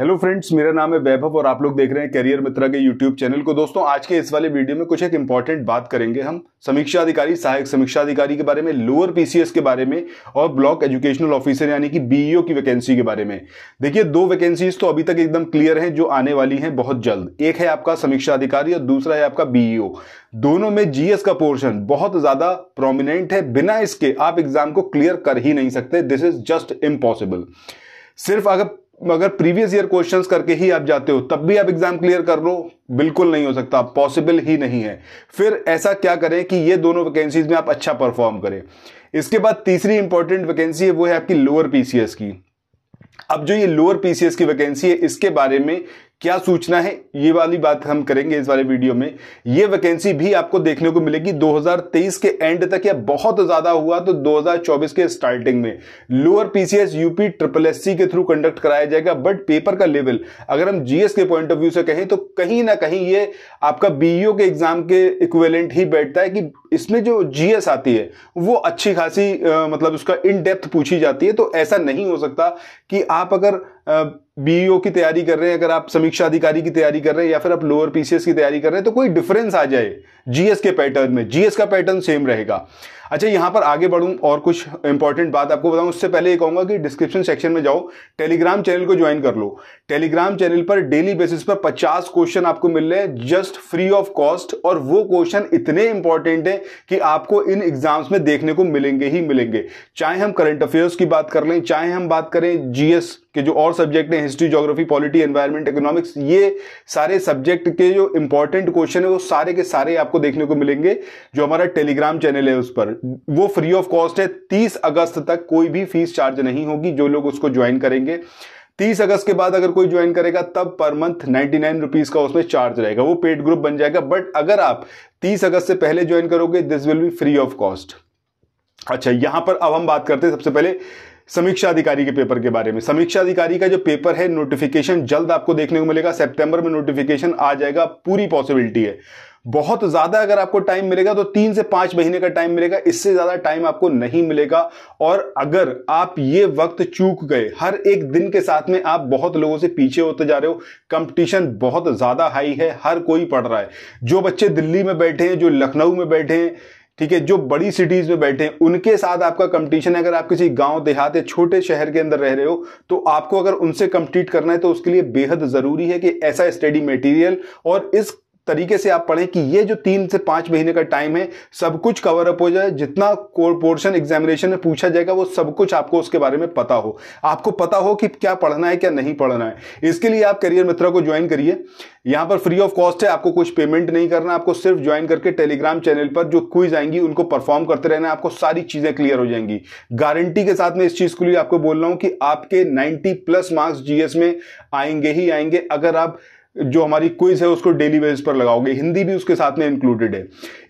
hello friends मेरा नाम है वैभव और आप लोग देख रहे हैं करियर मित्रा के यूट्यूब चैनल को दोस्तों आज के इस वाले वीडियो में कुछ एक इंपॉर्टेंट बात करेंगे हम समीक्षा अधिकारी सहायक समीक्षा अधिकारी के बारे में लोअर पीसीएस के बारे में और ब्लॉक एजुकेशनल ऑफिसर यानी कि बीईओ e की वैकेंसी के बारे में देखिए दो वैकेंसीज तो अभी तक एकदम क्लियर है जो आने वाली है बहुत जल्द एक है आपका समीक्षा अधिकारी और दूसरा है आपका बीईओ e दोनों में जीएस का पोर्शन बहुत ज्यादा प्रोमिनेंट है बिना इसके आप एग्जाम को क्लियर कर ही नहीं सकते दिस इज जस्ट इम्पॉसिबल सिर्फ अगर अगर प्रीवियस ईयर क्वेश्चंस करके ही आप जाते हो तब भी आप एग्जाम क्लियर कर लो बिल्कुल नहीं हो सकता पॉसिबल ही नहीं है फिर ऐसा क्या करें कि ये दोनों वैकेंसीज में आप अच्छा परफॉर्म करें इसके बाद तीसरी इंपॉर्टेंट वैकेंसी है वो है आपकी लोअर पीसीएस की अब जो ये लोअर पीसीएस की वैकेंसी है इसके बारे में क्या सूचना है ये वाली बात हम करेंगे इस वाले वीडियो में ये वैकेंसी भी आपको देखने को मिलेगी 2023 के एंड तक या बहुत ज्यादा हुआ तो 2024 के स्टार्टिंग में lower PCS UP triple S C through conduct कराया जाएगा बट पेपर का लेवल अगर हम जीएस के पॉइंट ऑफ व्यू से कहें तो कहीं ना कहीं ये आपका बीईओ e के एग्जाम के इक्वेलेंट ही बैठता है कि इसमें जो जीएस आती है वो अच्छी खासी आ, मतलब उसका इन डेप्थ पूछी जाती है तो ऐसा नहीं हो सकता कि आप अगर आ, बीईओ e की तैयारी कर रहे हैं अगर आप समीक्षा अधिकारी की तैयारी कर रहे हैं या फिर आप लोअर पीसीएस की तैयारी कर रहे हैं तो कोई डिफरेंस आ जाए जीएस के पैटर्न में जीएस का पैटर्न सेम रहेगा अच्छा यहाँ पर आगे बढ़ूँ और कुछ इंपॉर्टेंट बात आपको बताऊँ उससे पहले ये कहूँगा कि डिस्क्रिप्शन सेक्शन में जाओ टेलीग्राम चैनल को ज्वाइन कर लो टेलीग्राम चैनल पर डेली बेसिस पर पचास क्वेश्चन आपको मिल रहे हैं जस्ट फ्री ऑफ कॉस्ट और वो क्वेश्चन इतने इंपॉर्टेंट हैं कि आपको इन एग्जाम्स में देखने को मिलेंगे ही मिलेंगे चाहे हम करंट अफेयर्स की बात कर लें चाहे हम बात करें जीएस के जो और सब्जेक्ट हैं history geography polity environment economics ये सारे सब्जेक्ट के जो इंपॉर्टेंट क्वेश्चन है वो सारे के सारे आपको देखने को मिलेंगे जो हमारा टेलीग्राम चैनल है उस पर वो फ्री ऑफ कॉस्ट है तीस अगस्त तक कोई भी फीस चार्ज नहीं होगी जो लोग उसको ज्वाइन करेंगे तीस अगस्त के बाद अगर कोई ज्वाइन करेगा तब per month ninety nine rupees का उसमें चार्ज रहेगा वो पेड ग्रुप बन जाएगा बट अगर आप तीस अगस्त से पहले ज्वाइन करोगे this will be free of cost अच्छा यहां पर अब हम बात करते हैं सबसे पहले समीक्षा अधिकारी के पेपर के बारे में समीक्षा अधिकारी का जो पेपर है नोटिफिकेशन जल्द आपको देखने को मिलेगा सेप्टेंबर में नोटिफिकेशन आ जाएगा पूरी पॉसिबिलिटी है बहुत ज्यादा अगर आपको टाइम मिलेगा तो तीन से पांच महीने का टाइम मिलेगा इससे ज्यादा टाइम आपको नहीं मिलेगा और अगर आप ये वक्त चूक गए हर एक दिन के साथ में आप बहुत लोगों से पीछे होते जा रहे हो कंपटीशन बहुत ज्यादा हाई है हर कोई पढ़ रहा है जो बच्चे दिल्ली में बैठे हैं जो लखनऊ में बैठे हैं ठीक है जो बड़ी सिटीज में बैठे हैं उनके साथ आपका कंपटीशन है अगर आप किसी गांव देहात या छोटे शहर के अंदर रह रहे हो तो आपको अगर उनसे कंपीट करना है तो उसके लिए बेहद जरूरी है कि ऐसा स्टडी मटेरियल और इस तरीके से आप पढ़ें कि ये जो तीन से पांच महीने का टाइम है सब कुछ कवर अप हो जाए जितना पोर्शन एग्जामिनेशन में पूछा जाएगा वो सब कुछ आपको उसके बारे में पता हो आपको पता हो कि क्या पढ़ना है क्या नहीं पढ़ना है इसके लिए आप करियर मित्र को ज्वाइन करिए यहाँ पर फ्री ऑफ कॉस्ट है आपको कुछ पेमेंट नहीं करना आपको सिर्फ ज्वाइन करके टेलीग्राम चैनल पर जो क्विज आएंगी उनको परफॉर्म करते रहना आपको सारी चीज़ें क्लियर हो जाएंगी गारंटी के साथ में इस चीज़ के लिए आपको बोल रहा हूँ कि आपके नाइनटी प्लस मार्क्स जीएस में आएंगे ही आएंगे अगर आप जो हमारी क्विज है उसको डेली बेसिस पर लगाओगे हिंदी भी उसके साथ में इंक्लूडेड है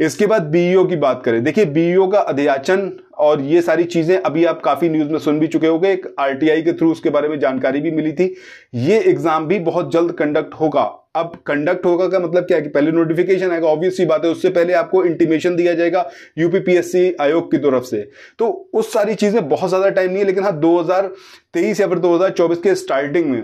इसके बाद बीईओ e की बात करें देखिए बीईओ e का अध्याचन और ये सारी चीजें अभी आप काफी न्यूज में सुन भी चुके होंगे एक आरटीआई के थ्रू उसके बारे में जानकारी भी मिली थी ये एग्जाम भी बहुत जल्द कंडक्ट होगा अब कंडक्ट होगा का मतलब क्या है कि पहले नोटिफिकेशन आएगा ऑब्वियस सी बात है उससे पहले आपको इंटीमेशन दिया जाएगा यूपीपीएससी आयोग की तरफ से तो उस सारी चीजें बहुत ज्यादा टाइम नहीं है लेकिन हाँ दो या फिर दो के स्टार्टिंग में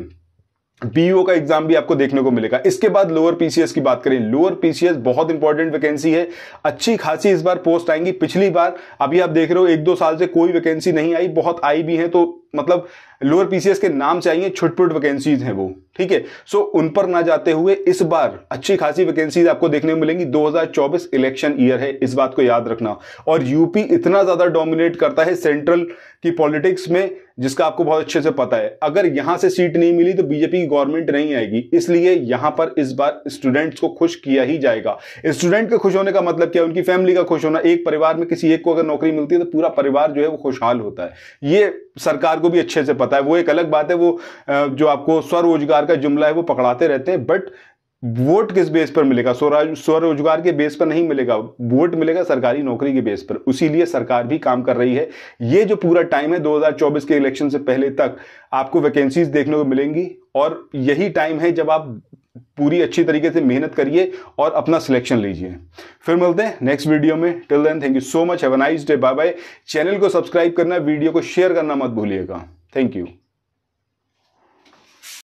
बीओ का एग्जाम भी आपको देखने को मिलेगा इसके बाद लोअर पीसीएस की बात करें लोअर पीसीएस बहुत इंपॉर्टेंट वैकेंसी है अच्छी खासी इस बार पोस्ट आएंगी पिछली बार अभी आप देख रहे हो एक दो साल से कोई वैकेंसी नहीं आई बहुत आई भी है तो मतलब लोअर पीसीएस के नाम से आई छुटपुट वैकेंसीज हैं वो ठीक है सो उन पर ना जाते हुए इस बार अच्छी खासी वैकेंसीज आपको देखने को मिलेंगी 2024 इलेक्शन ईयर है इस बात को याद रखना और यूपी इतना ज़्यादा डोमिनेट करता है सेंट्रल की पॉलिटिक्स में जिसका आपको बहुत अच्छे से पता है अगर यहां से सीट नहीं मिली तो बीजेपी की गवर्नमेंट नहीं आएगी इसलिए यहां पर इस बार स्टूडेंट्स को खुश किया ही जाएगा स्टूडेंट के खुश होने का मतलब क्या है उनकी फैमिली का खुश होना एक परिवार में किसी एक को अगर नौकरी मिलती है तो पूरा परिवार जो है वो खुशहाल होता है ये सरकार सरकार को भी अच्छे से पता है वो एक अलग बात है वो जो आपको स्वरोजगार का जुमला है वो पकड़ाते रहते हैं बट वोट किस बेस पर मिलेगा स्वरोजगार के बेस पर नहीं मिलेगा वोट मिलेगा सरकारी नौकरी के बेस पर उसीलिए सरकार भी काम कर रही है ये जो पूरा टाइम है 2024 के इलेक्शन से पहले तक आपको वैकेंसीज देखने को मिलेंगी और यही टाइम है जब आप पूरी अच्छी तरीके से मेहनत करिए और अपना सिलेक्शन लीजिए फिर मिलते हैं नेक्स्ट वीडियो में till then thank you so much have a nice day bye bye channel को सब्सक्राइब करना वीडियो को शेयर करना मत भूलिएगा थैंक यू